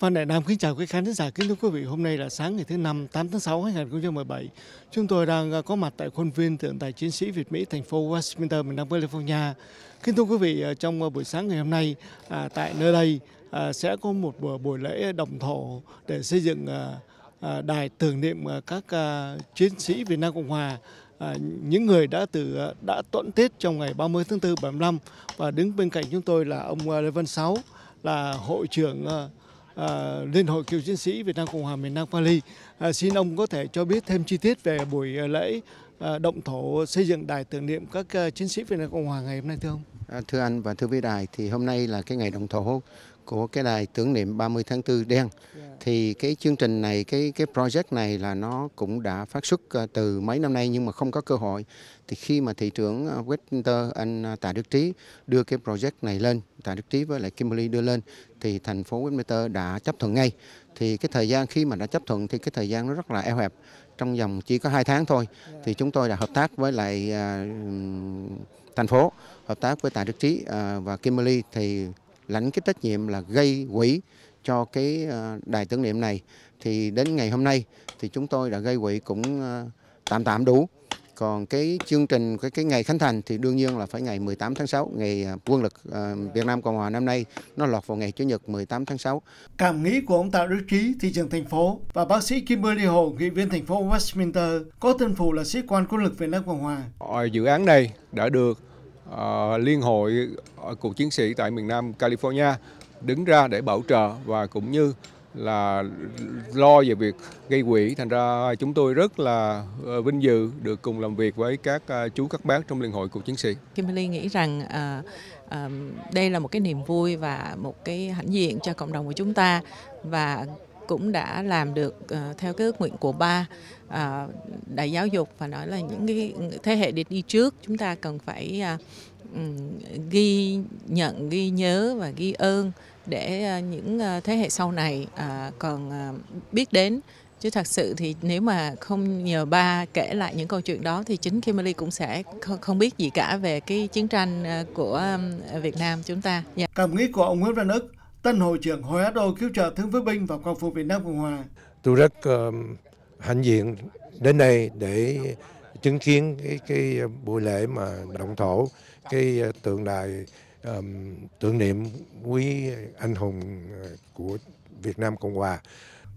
Phan Đại Nam kính chào quý khán giả, kính thưa quý vị. Hôm nay là sáng ngày thứ năm, 8 tháng 6 năm 2017. Chúng tôi đang à, có mặt tại khuôn viên tượng đài chiến sĩ Việt Mỹ thành phố Westminster, miền Nam California. Kính thưa quý vị, à, trong à, buổi sáng ngày hôm nay tại nơi đây sẽ có một buổi, lễ đồng thổ để xây dựng đài tưởng niệm các chiến sĩ Việt Nam Cộng hòa À, những người đã từ đã tuẫn tết trong ngày 30 tháng 4 75 và đứng bên cạnh chúng tôi là ông Lê Văn Sáu là hội trưởng À, Liên hội Cựu chiến sĩ Việt Nam Cộng hòa miền Nam Mali. À, xin ông có thể cho biết thêm chi tiết về buổi à, lễ à, động thổ xây dựng đài tưởng niệm các à, chiến sĩ Việt Nam Cộng hòa ngày hôm nay thưa ông? À, thưa anh và thưa vị đài thì hôm nay là cái ngày động thổ của cái đài tưởng niệm 30 tháng 4 đen dạ. thì cái chương trình này cái cái project này là nó cũng đã phát xuất ờ, từ mấy năm nay nhưng mà không có cơ hội thì khi mà thị trưởng ờ, Westminster anh ờ, Tạ Đức Trí đưa cái project này lên Tạ Đức Trí với lại Kimberly đưa lên thì thành phố Westminster đã chấp thuận ngay thì cái thời gian khi mà đã chấp thuận thì cái thời gian nó rất là eo hẹp trong vòng chỉ có hai tháng thôi dạ. thì chúng tôi đã hợp tác với lại uh, thành phố hợp tác với Tạ Đức Trí uh, và Kimberly thì lãnh cái trách nhiệm là gây quỹ cho cái ờ, đài tưởng niệm này thì đến ngày hôm nay thì chúng tôi đã gây quỹ cũng ờ, tạm tạm đủ còn cái chương trình cái cái ngày khánh thành thì đương nhiên là phải ngày 18 tháng 6 ngày ờ, quân lực Việt Nam Cộng hòa năm nay nó lọt vào ngày chủ nhật 18 tháng 6. Cảm nghĩ của ông Tạ Đức Trí, thị trưởng thành phố và bác sĩ Kimberly Hồ, nghị viên thành phố Westminster có tên phụ là sĩ quan quân lực Việt Nam Cộng hòa. Ở dự án này đã được Ờ, liên hội ờ, cựu chiến sĩ tại miền Nam California đứng ra để bảo trợ và cũng như là lo về việc gây quỹ thành ra chúng tôi rất là ờ, vinh dự được cùng làm việc với các chú các bác trong liên hội cựu chiến sĩ. Kimberly nghĩ rằng à, à, đây là một cái niềm vui và một cái hãnh diện cho cộng đồng của chúng ta và cũng đã làm được uh, theo cái ước nguyện của ba uh, đại giáo dục và nói là những cái thế hệ đi, trước chúng ta cần phải uh, ghi nhận ghi nhớ và ghi ơn để uh, những uh, thế hệ sau này uh, còn uh, biết đến chứ thật sự thì nếu mà không nhờ ba kể lại những câu chuyện đó thì chính Kimberly cũng sẽ không biết gì cả về cái chiến tranh của Việt Nam chúng ta. Yeah. Dạ. Cảm nghĩ của ông Nguyễn Văn Đức tân hội trưởng Hội Á Đô cứu trợ thương phế binh và quang phục Việt Nam Cộng Hòa. Tôi rất uh, ờ, hạnh diện đến đây để chứng kiến cái, cái buổi lễ mà động thổ cái tượng đài um, tưởng niệm quý anh hùng ờ, của Việt Nam Cộng Hòa.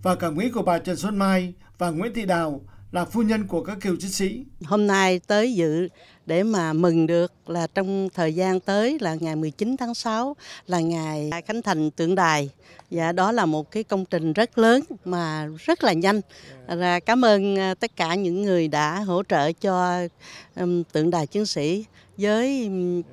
Và cảm nghĩ của bà Trần Xuân Mai và Nguyễn Thị Đào là phu nhân của các cựu chiến sĩ. Hôm nay tới dự để mà mừng được là trong thời gian tới là ngày 19 tháng 6 là ngày khánh thành tượng đài. và dạ, đó là một cái công trình rất lớn mà rất là nhanh. Và dạ, cảm ơn à, tất cả những người đã hỗ trợ cho tượng đài chiến sĩ với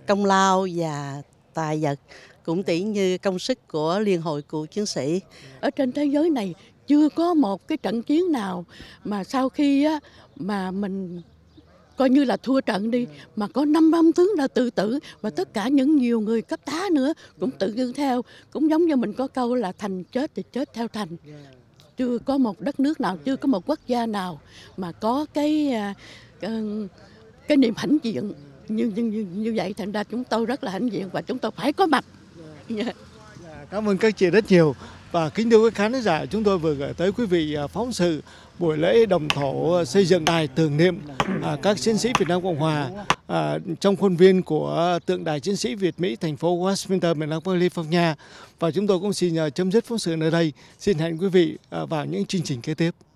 công lao và tài vật cũng tỷ như công sức của Liên hội cựu chiến sĩ. Ở trên thế giới này chưa có một cái trận chiến nào mà sau khi á, mà mình coi như là thua trận đi mà có năm năm tướng là tự tử và tất cả những nhiều người cấp tá nữa cũng tự dưng theo cũng giống như mình có câu là thành chết thì chết theo thành chưa có một đất nước nào chưa có một quốc gia nào mà có cái cái, à, ờ, cái niềm hãnh diện như, như như như vậy thành ra chúng tôi rất là hãnh diện và chúng tôi phải có mặt Dạ. Dạ, cảm ơn các chị rất nhiều. Và kính thưa quý khán giả, chúng tôi vừa gửi tới quý vị à, phóng sự buổi lễ đồng thổ à, xây dựng đài tưởng niệm à, các chiến sĩ Việt Nam Cộng Hòa trong khuôn viên của tượng đài chiến sĩ Việt Mỹ thành phố Westminster, miền Nam California. Và chúng tôi cũng xin chấm dứt phóng sự nơi đây. Xin hẹn quý vị vào những chương trình kế tiếp.